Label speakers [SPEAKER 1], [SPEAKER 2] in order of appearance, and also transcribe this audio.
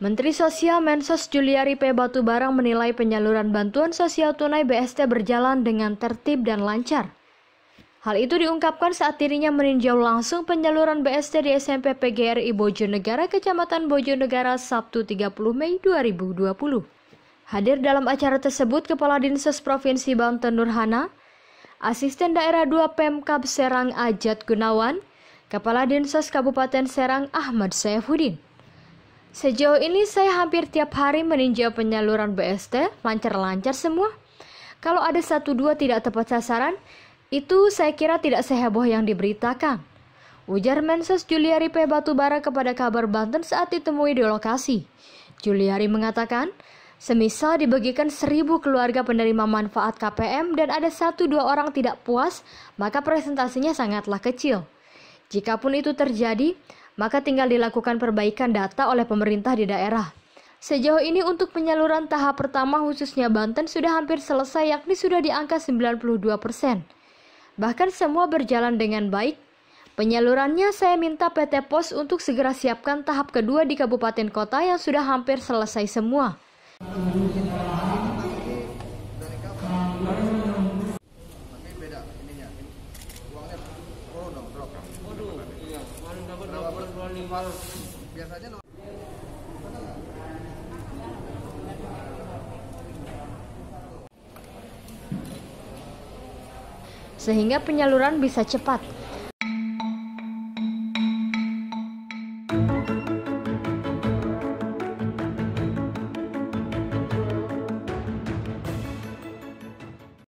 [SPEAKER 1] Menteri Sosial Mensos Juliari P. Batubarang menilai penyaluran bantuan sosial tunai BST berjalan dengan tertib dan lancar. Hal itu diungkapkan saat dirinya meninjau langsung penyaluran BST di SMP PGRI Bojonegara, Kecamatan Bojonegara, Sabtu 30 Mei 2020. Hadir dalam acara tersebut Kepala Dinsos Provinsi Banten Nurhana, Asisten Daerah 2 Pemkab Serang Ajat Gunawan, Kepala Dinsos Kabupaten Serang Ahmad Saifuddin. Sejauh ini saya hampir tiap hari meninjau penyaluran BST, lancar-lancar semua. Kalau ada satu dua tidak tepat sasaran, itu saya kira tidak seheboh yang diberitakan. Ujar Mensos Juliari P. Batubara kepada kabar Banten saat ditemui di lokasi. Juliari mengatakan, semisal dibagikan seribu keluarga penerima manfaat KPM dan ada satu dua orang tidak puas, maka presentasinya sangatlah kecil. Jikapun itu terjadi, maka tinggal dilakukan perbaikan data oleh pemerintah di daerah. Sejauh ini untuk penyaluran tahap pertama khususnya Banten sudah hampir selesai yakni sudah di angka 92 persen. Bahkan semua berjalan dengan baik. Penyalurannya saya minta PT Pos untuk segera siapkan tahap kedua di kabupaten kota yang sudah hampir selesai semua.
[SPEAKER 2] sehingga penyaluran bisa cepat.